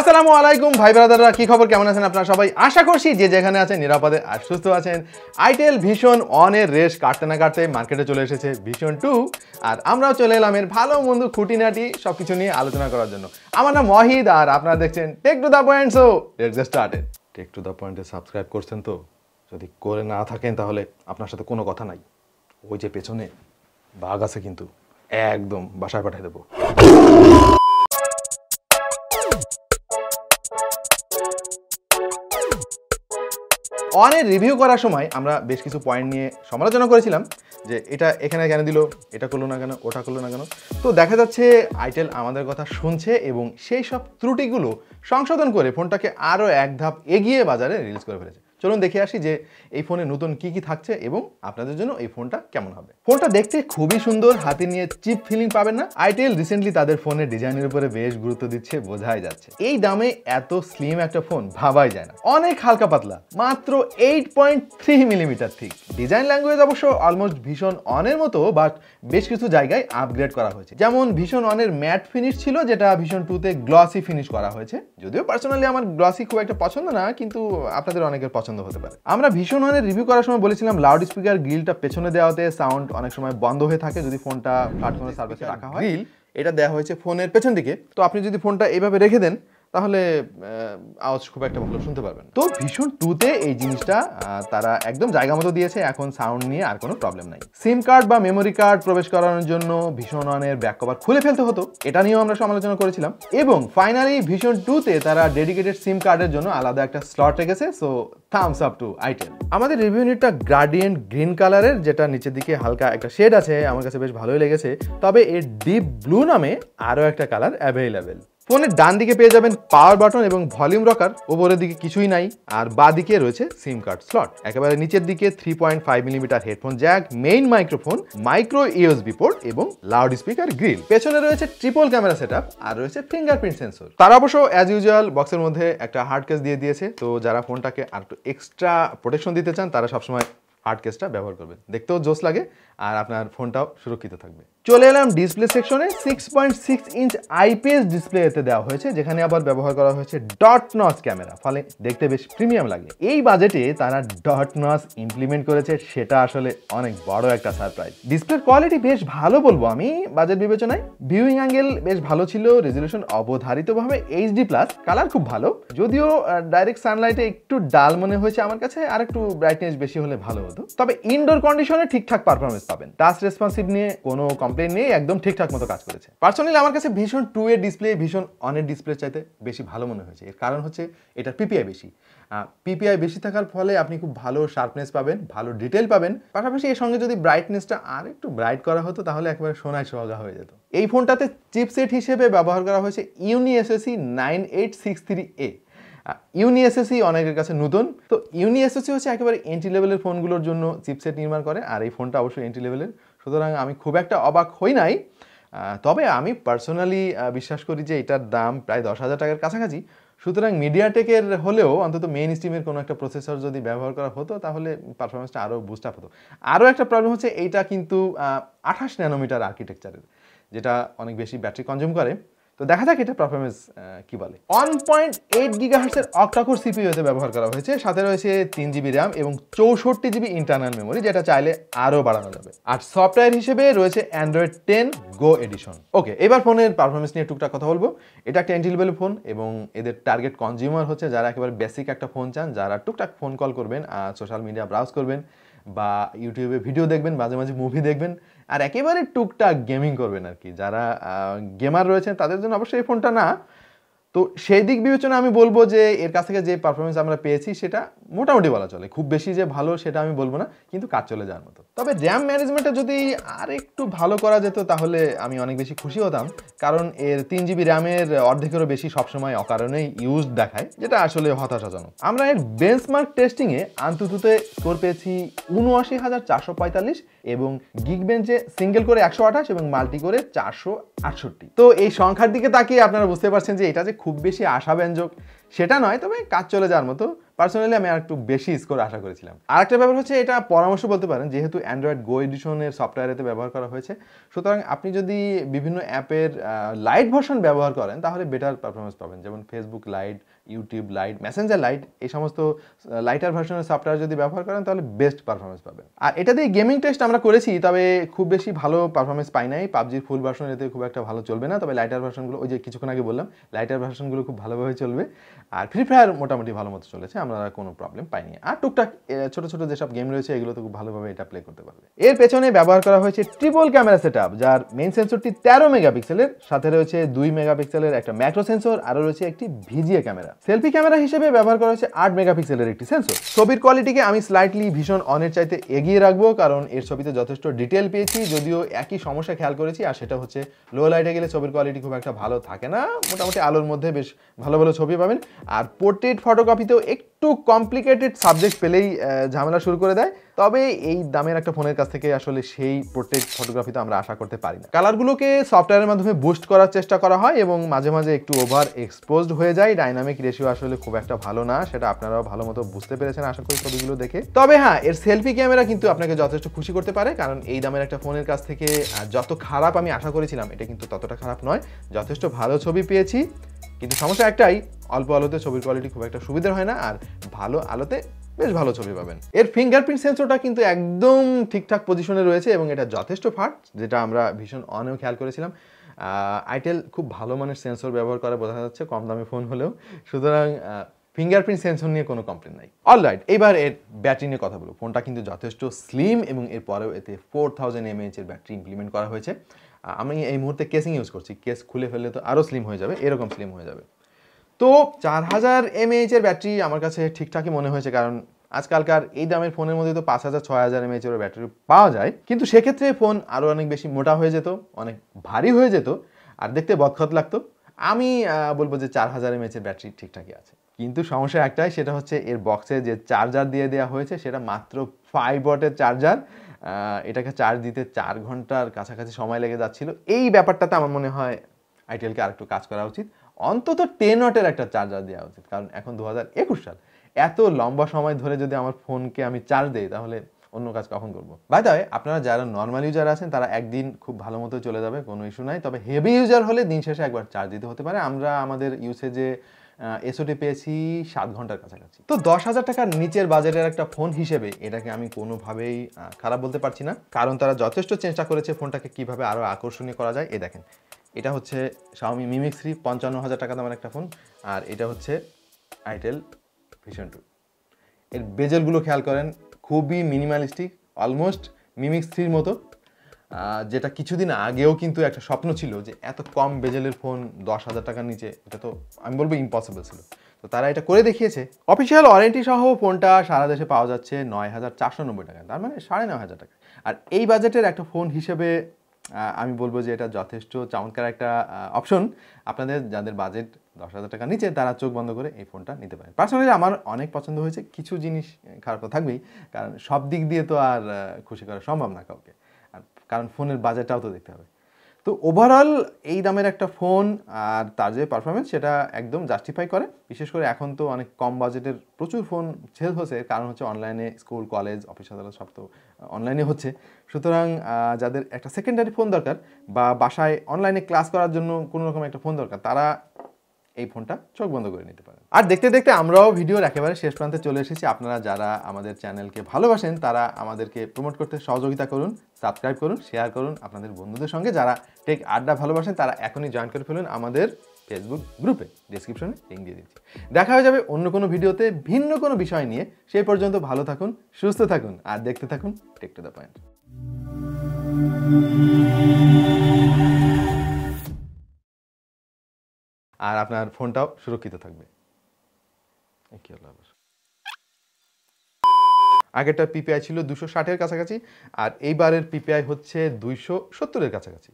আসসালামু আলাইকুম ভাই ব্রাদাররা কি খবর কেমন আছেন আপনারা সবাই আশা করছি যে যেখানে আছেন নিরাপদে আর সুস্থ আছেন আইটেল ভীষণ অনের রেস কাটতে না কাটতে মার্কেটে চলে এসেছে ভীষণ টু আর আমরাও চলে এলাম এর ভালো মন্দ খুঁটিনাটি সব কিছু নিয়ে আলোচনা করার জন্য আমার নাম মহিদ আর আপনারা দেখছেন টেক টু দ্য পয়েন্টস ও let's just started tech to the পয়েন্টে সাবস্ক্রাইব করছেন তো যদি করে না থাকেন তাহলে আপনার সাথে কোনো কথা নাই ওই যে পেছনে বাঘ আছে কিন্তু একদম বাসায় পাঠিয়ে দেবো অনের রিভিউ করার সময় আমরা বেশ কিছু পয়েন্ট নিয়ে সমালোচনা করেছিলাম যে এটা এখানে কেন দিল এটা করলো না কেন ওটা করলো না কেন তো দেখা যাচ্ছে আইটেল আমাদের কথা শুনছে এবং সেই সব ত্রুটিগুলো সংশোধন করে ফোনটাকে আরও এক ধাপ এগিয়ে বাজারে রিলিজ করে ফেলেছে চলুন দেখে আসি যে এই ফোনে নতুন কি কি থাকছে এবং আপনাদের জন্য এই ফোনটা কেমন হবে ফোনটা দেখতে খুবই সুন্দর হাতে নিয়ে চিপ ফিলিং পাবেন না আইটেল রিসেন্টলি তাদের ফোনের ডিজাইনের উপরে বেশ গুরুত্ব দিচ্ছে বোঝাই যাচ্ছে এই দামে এত স্লিম একটা ফোন ভাবাই যায় না অনেক হালকা পাতলা মাত্র এইট পয়েন্ট থ্রি মিলিমিটার ঠিক ডিজাইন ল্যাঙ্গুয়েজ অবশ্য অলমোস্ট ভীষণ অনের মতো বাট বেশ কিছু জায়গায় আপগ্রেড করা হয়েছে যেমন ভীষণ অনের ম্যাট ফিনিশ ছিল যেটা ভীষণ টুতে গ্লসি ফিনিশ করা হয়েছে যদিও পার্সোনালি আমার গ্লসি খুব একটা পছন্দ না কিন্তু আপনাদের অনেকের পছন্দ পছন্দ হতে পারে আমরা ভীষণ ওয়ানের রিভিউ করার সময় বলেছিলাম লাউড স্পিকার গ্রিলটা পেছনে দেওয়াতে সাউন্ড অনেক সময় বন্ধ হয়ে থাকে যদি ফোনটা প্ল্যাটফর্মের সার্ভিসে রাখা হয় এটা দেওয়া হয়েছে ফোনের পেছন দিকে তো আপনি যদি ফোনটা এইভাবে রেখে দেন তাহলে আওয়াজ খুব একটা ভালো শুনতে পারবেন তো ভীষণ টুতে এই জিনিসটা তারা একদম জায়গা মতো দিয়েছে এখন সাউন্ড নিয়ে আর কোনো প্রবলেম নাই সিম কার্ড বা মেমোরি কার্ড প্রবেশ করানোর জন্য ভীষণ অনের ব্যাক কভার খুলে ফেলতে হতো এটা নিয়েও আমরা সমালোচনা করেছিলাম এবং ফাইনালি ভীষণ টুতে তারা ডেডিকেটেড সিম কার্ডের জন্য আলাদা একটা স্লট রেখেছে so thumbs up to itel আমাদের রিভিউ নিটটা গ্রাডিয়েন্ট গ্রিন কালারের যেটা নিচের দিকে হালকা একটা শেড আছে আমার কাছে বেশ ভালোই লেগেছে তবে এর ডিপ ব্লু নামে আরও একটা কালার অ্যাভেলেবেল ফোনের ডান দিকে পেয়ে যাবেন পাওয়ার বাটন এবং ভলিউম রকার ওপরের দিকে কিছুই নাই আর বা দিকে রয়েছে সিম কার্ড স্লট একেবারে নিচের দিকে three point five millimeter headphone jack main microphone micro US port এবং লাউড স্পিকার গ্রিল পেছনে রয়েছে ট্রিপল ক্যামেরা সেট আর রয়েছে ফিঙ্গারপ্রিন্ট সেন্সর তারা অবশ্য অ্যাজ ইউজুয়াল বক্সের মধ্যে একটা হার্ড কেস দিয়ে দিয়েছে তো যারা ফোনটাকে আর একটু এক্সট্রা প্রোটেকশন দিতে চান তারা সবসময় হার্ড কেসটা ব্যবহার করবেন দেখতেও জোস লাগে আর আপনার ফোনটাও সুরক্ষিত থাকবে চলে এলাম ডিসপ্লে সেকশনে six point six inch IPS display এতে দেওয়া হয়েছে যেখানে আবার ব্যবহার করা হয়েছে ডট নস ক্যামেরা ফলে দেখতে বেশ প্রিমিয়াম লাগে এই বাজেটে তারা ডট নস ইমপ্লিমেন্ট করেছে সেটা আসলে অনেক বড় একটা সারপ্রাইজ ডিসপ্লের কোয়ালিটি বেশ ভালো বলবো আমি বাজেট বিবেচনায় ভিউইং অ্যাঙ্গেল বেশ ভালো ছিল রেজলিউশন অবধারিতভাবে এইচডি প্লাস কালার খুব ভালো যদিও ডাইরেক্ট সানলাইটে একটু ডাল মনে হয়েছে আমার কাছে আর একটু ব্রাইটনেস বেশি হলে ভালো হতো তবে ইনডোর কন্ডিশনে ঠিকঠাক পারফরমেন্স পাবেন টাচ রেসপন্সিভ নিয়ে কোনো কমপ্লেন নেই একদম ঠিকঠাক মতো কাজ করেছে পার্সোনালি আমার কাছে ভীষণ টু এর ডিসপ্লে ভীষণ অনের ডিসপ্লে চাইতে বেশি ভালো মনে হয়েছে এর কারণ হচ্ছে এটার পিপিআই বেশি পিপিআই বেশি থাকার ফলে আপনি খুব ভালো শার্পনেস পাবেন ভালো ডিটেল পাবেন পাশাপাশি এর সঙ্গে যদি ব্রাইটনেসটা আর একটু ব্রাইট করা হতো তাহলে একবারে সোনায় সোহাগা হয়ে যেত এই ফোনটাতে চিপসেট হিসেবে ব্যবহার করা হয়েছে ইউনি nine eight six three A Unisoc অনেকের কাছে নতুন তো ইউনিএসএসি হচ্ছে একেবারে এন্ট্রি লেভেলের ফোনগুলোর জন্য চিপসেট নির্মাণ করে আর এই ফোনটা অবশ্যই এন্ট্রি লেভেলের সুতরাং আমি খুব একটা অবাক হই নাই তবে আমি পার্সোনালি বিশ্বাস করি যে এটার দাম প্রায় দশ হাজার টাকার কাছাকাছি সুতরাং মিডিয়াটেকের হলেও অন্তত মেইন স্ট্রিমের কোনো একটা প্রসেসর যদি ব্যবহার করা হতো তাহলে পারফরমেন্সটা আরও বুস্ট আপ হতো আরও একটা প্রবলেম হচ্ছে এইটা কিন্তু আঠাশ ন্যানোমিটার আর্কিটেকচারের যেটা অনেক বেশি ব্যাটারি কনজিউম করে তো দেখা যাক এটা পারফরমেন্স কি বলে ওয়ান পয়েন্ট এইট গিগাহার্সের অক্টাকোর সিপিইউতে ব্যবহার করা হয়েছে সাথে রয়েছে তিন জিবি র্যাম এবং চৌষট্টি জিবি ইন্টারনাল মেমোরি যেটা চাইলে আরও বাড়ানো যাবে আর সফটওয়্যার হিসেবে রয়েছে Android ten go edition okay এবার ফোনের পারফরমেন্স নিয়ে টুকটাক কথা বলবো এটা একটা এন্ট্রি লেভেল ফোন এবং এদের টার্গেট কনজিউমার হচ্ছে যারা একেবারে বেসিক একটা ফোন চান যারা টুকটাক ফোন কল করবেন আর সোশ্যাল মিডিয়া ব্রাউজ করবেন বা ইউটিউবে ভিডিও দেখবেন মাঝে মাঝে মুভি দেখবেন আর একেবারে টুকটাক গেমিং করবেন আর কি যারা গেমার রয়েছেন তাদের জন্য অবশ্যই এই ফোনটা না তো সেই দিক বিবেচনা আমি বলবো যে এর কাছ থেকে যে পারফরমেন্স আমরা পেয়েছি সেটা মোটামুটি বলা চলে খুব বেশি যে ভালো সেটা আমি বলবো না কিন্তু কাজ চলে যাওয়ার মতো তবে র্যাম ম্যানেজমেন্টটা যদি আর একটু ভালো করা যেত তাহলে আমি অনেক বেশি খুশি হতাম কারণ এর তিন জিবি র্যামের অর্ধেকেরও বেশি সবসময় অকারণেই ইউজ দেখায় যেটা আসলে হতাশাজনক আমরা এর বেঞ্চমার্ক টেস্টিংয়ে আন্ততুতে স্কোর পেয়েছি উনআশি হাজার চারশো পঁয়তাল্লিশ এবং গিগ বেঞ্চে সিঙ্গেল করে একশো আঠাশ এবং মাল্টি করে চারশো আটষট্টি তো এই সংখ্যার দিকে তাকিয়ে আপনারা বুঝতে পারছেন যে এটা যে খুব বেশি আশাব্যঞ্জক সেটা নয় তবে কাজ চলে যাওয়ার মতো পার্সোনালি আমি আর একটু বেশি স্কোর আশা করেছিলাম আরেকটা ব্যাপার হচ্ছে এটা পরামর্শ বলতে পারেন যেহেতু অ্যান্ড্রয়েড গো এডিশনের সফটওয়্যারেতে ব্যবহার করা হয়েছে সুতরাং আপনি যদি বিভিন্ন অ্যাপের লাইট ভার্সন ব্যবহার করেন তাহলে বেটার পারফরমেন্স পাবেন যেমন Facebook Lite YouTube Lite Messenger Lite এই সমস্ত লাইটার ভার্সনের সফটওয়্যার যদি ব্যবহার করেন তাহলে বেস্ট পারফরমেন্স পাবেন আর এটা দিয়ে গেমিং টেস্ট আমরা করেছি তবে খুব বেশি ভালো পারফরমেন্স পাই নাই পাবজির ফুল ভার্সন এতে খুব একটা ভালো চলবে না তবে লাইটার ভার্সনগুলো ওই যে কিছুক্ষণ আগে বললাম লাইটার ভার্সনগুলো খুব ভালোভাবে চলবে আর ফ্রি ফায়ার মোটামুটি ভালো মতো চলেছে আমরা কোনো প্রবলেম পাইনি আর টুকটাক ছোটো ছোটো যেসব গেম রয়েছে এগুলো তো খুব ভালোভাবে এটা প্লে করতে পারবে এর পেছনে ব্যবহার করা হয়েছে ট্রিপল ক্যামেরা সেট যার মেন সেন্সরটি তেরো মেগাপিক্সেলের সাথে রয়েছে দুই মেগাপিক্সেলের একটা ম্যাক্রো সেন্সর আরও রয়েছে একটি VGA camera camera selfie camera হিসেবে ব্যবহার করা হয়েছে আট মেগাপিক্সেলের একটি সেন্সর ছবির কোয়ালিটিকে আমি স্লাইটলি ভীষণ অনের চাইতে এগিয়ে রাখবো কারণ এর ছবিতে যথেষ্ট ডিটেল পেয়েছি যদিও একই সমস্যা খেয়াল করেছি আর সেটা হচ্ছে লো লাইটে গেলে ছবির কোয়ালিটি খুব একটা ভালো থাকে না মোটামুটি আলোর মধ্যে বেশ ভালো ভালো ছবি পাবেন আর পোর্ট্রেট ফটোকপিতেও একটু একটু কমপ্লিকেটেড সাবজেক্ট পেলেই ঝামেলা শুরু করে দেয় তবে এই দামের একটা ফোনের কাছ থেকে আসলে সেই প্রত্যেক ফটোগ্রাফি তো আমরা আশা করতে পারি না কালারগুলোকে সফটওয়্যারের মাধ্যমে বুস্ট করার চেষ্টা করা হয় এবং মাঝে মাঝে একটু ওভার এক্সপোজড হয়ে যায় ডাইনামিক রেশিও আসলে খুব একটা ভালো না সেটা আপনারাও ভালো মতো বুঝতে পেরেছেন আশা করি ছবিগুলো দেখে তবে হ্যাঁ এর সেলফি ক্যামেরা কিন্তু আপনাকে যথেষ্ট খুশি করতে পারে কারণ এই দামের একটা ফোনের কাছ থেকে যত খারাপ আমি আশা করেছিলাম এটা কিন্তু ততটা খারাপ নয় যথেষ্ট ভালো ছবি পেয়েছি কিন্তু সমস্যা একটাই অল্প আলোতে ছবির কোয়ালিটি খুব একটা সুবিধা হয় না আর ভালো আলোতে বেশ ভালো ছবি পাবেন এর ফিঙ্গারপ্রিন্ট সেন্সরটা কিন্তু একদম ঠিকঠাক পজিশনে রয়েছে এবং এটা যথেষ্ট ফাট যেটা আমরা ভীষণ অনেও খেয়াল করেছিলাম আইটেল খুব ভালো মানের সেন্সর ব্যবহার করে বোঝা যাচ্ছে কম দামি ফোন হলেও সুতরাং ফিঙ্গারপ্রিন্ট সেন্সর নিয়ে কোনো কমপ্লেন নাই অল রাইট এবার এর ব্যাটারি নিয়ে কথা বলবো ফোনটা কিন্তু যথেষ্ট স্লিম এবং এরপরেও এতে ফোর থাউজেন্ড এমএএচ এর ব্যাটারি ইমপ্লিমেন্ট করা হয়েছে আমি এই মুহূর্তে কেসিং ইউজ করছি কেস খুলে ফেললে তো আরও স্লিম হয়ে যাবে এরকম স্লিম হয়ে যাবে তো চার হাজার এমএএইচের ব্যাটারি আমার কাছে ঠিকঠাকই মনে হয়েছে কারণ আজকালকার এই দামের ফোনের মধ্যে তো পাঁচ হাজার ছয় হাজার এমএএইচের ব্যাটারি পাওয়া যায় কিন্তু সেক্ষেত্রে ফোন আরও অনেক বেশি মোটা হয়ে যেত অনেক ভারী হয়ে যেত আর দেখতে বদখত লাগতো আমি বলবো যে চার হাজার এমএইচের ব্যাটারি ঠিকঠাকই আছে কিন্তু সমস্যা একটাই সেটা হচ্ছে এর বক্সে যে চার্জার দিয়ে দেওয়া হয়েছে সেটা মাত্র ফাইভ ওয়াটের চার্জার এটাকে চার্জ দিতে চার ঘন্টার কাছাকাছি সময় লেগে যাচ্ছিল এই ব্যাপারটাতে আমার মনে হয় আইটিএলকে আরেকটু কাজ করা উচিত অন্তত টেন ওয়াটের একটা চার্জার দেওয়া উচিত কারণ এখন দু সাল এত লম্বা সময় ধরে যদি আমার ফোনকে আমি চার্জ দিই তাহলে অন্য কাজ কখন করবো বাই তবে আপনারা যারা নর্মাল ইউজার আছেন তারা একদিন খুব ভালো মতো চলে যাবে কোনো ইস্যু নাই তবে হেভি ইউজার হলে দিন শেষে একবার চার্জ দিতে হতে পারে আমরা আমাদের ইউসেজে এসওটি পেয়েছি সাত ঘন্টার কাছাকাছি তো দশ হাজার টাকার নিচের বাজেটের একটা ফোন হিসেবে এটাকে আমি কোনোভাবেই খারাপ বলতে পারছি না কারণ তারা যথেষ্ট চেষ্টা করেছে ফোনটাকে কিভাবে আরও আকর্ষণীয় করা যায় এ দেখেন এটা হচ্ছে স্বামী মিমিক থ্রি পঞ্চান্ন হাজার টাকা দামের একটা ফোন আর এটা হচ্ছে আইটেল ভিশন টু এর বেজেলগুলো খেয়াল করেন খুবই মিনিমালিস্টিক অলমোস্ট মিমিক্স থ্রির মতো যেটা কিছুদিন আগেও কিন্তু একটা স্বপ্ন ছিল যে এত কম বেজেলের ফোন দশ হাজার টাকার নিচে এটা তো আমি বলবো ইম্পসিবল ছিল তো তারা এটা করে দেখিয়েছে অফিসিয়াল ওয়ারেন্টি সহ ফোনটা সারা দেশে পাওয়া যাচ্ছে নয় হাজার চারশো নব্বই টাকা তার মানে সাড়ে নয় হাজার টাকা আর এই বাজেটের একটা ফোন হিসেবে আমি বলবো যে এটা যথেষ্ট চমৎকার একটা অপশন আপনাদের যাদের বাজেট দশ হাজার টাকা নিচে তারা চোখ বন্ধ করে এই ফোনটা নিতে পারেন পার্সোনালি আমার অনেক পছন্দ হয়েছে কিছু জিনিস খারাপ তো থাকবেই কারণ সব দিক দিয়ে তো আর খুশি করা সম্ভব না কাউকে কারণ ফোনের বাজারটাও তো দেখতে হবে তো ওভারঅল এই দামের একটা ফোন আর তার যে পারফরমেন্স সেটা একদম জাস্টিফাই করে বিশেষ করে এখন তো অনেক কম বাজেটের প্রচুর ফোন সেল হচ্ছে কারণ হচ্ছে অনলাইনে স্কুল কলেজ অফিস আদালত সব তো অনলাইনে হচ্ছে সুতরাং যাদের একটা সেকেন্ডারি ফোন দরকার বা বাসায় অনলাইনে ক্লাস করার জন্য কোনো রকম একটা ফোন দরকার তারা এই ফোনটা চোখ বন্ধ করে নিতে পারেন আর দেখতে দেখতে আমরাও ভিডিওর একেবারে শেষ প্রান্তে চলে এসেছি আপনারা যারা আমাদের চ্যানেলকে ভালোবাসেন তারা আমাদেরকে প্রমোট করতে সহযোগিতা করুন সাবস্ক্রাইব করুন শেয়ার করুন আপনাদের বন্ধুদের সঙ্গে যারা টেক আড্ডা ভালোবাসেন তারা এখনই জয়েন করে ফেলুন আমাদের ফেসবুক গ্রুপে ডিসক্রিপশনে লিঙ্ক দিয়ে দিচ্ছি দেখা হয়ে যাবে অন্য কোনো ভিডিওতে ভিন্ন কোনো বিষয় নিয়ে সেই পর্যন্ত ভালো থাকুন সুস্থ থাকুন আর দেখতে থাকুন টেক টু দ্য পয়েন্ট আর আপনার ফোনটাও সুরক্ষিত থাকবে আগেরটা পিপিআই ছিল দুশো ষাটের কাছাকাছি আর এইবারের পিপিআই হচ্ছে দুইশো সত্তরের কাছাকাছি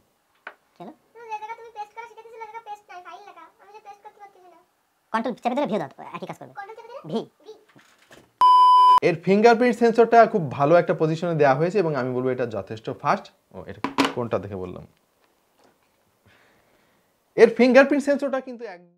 এর ফিঙ্গারপ্রিন্ট সেন্সরটা খুব ভালো একটা পজিশনে দেওয়া হয়েছে এবং আমি বলবো এটা যথেষ্ট ফাস্ট ও এটা কোনটা দেখে বললাম এর ফিঙ্গারপ্রিন্ট সেন্সরটা কিন্তু এক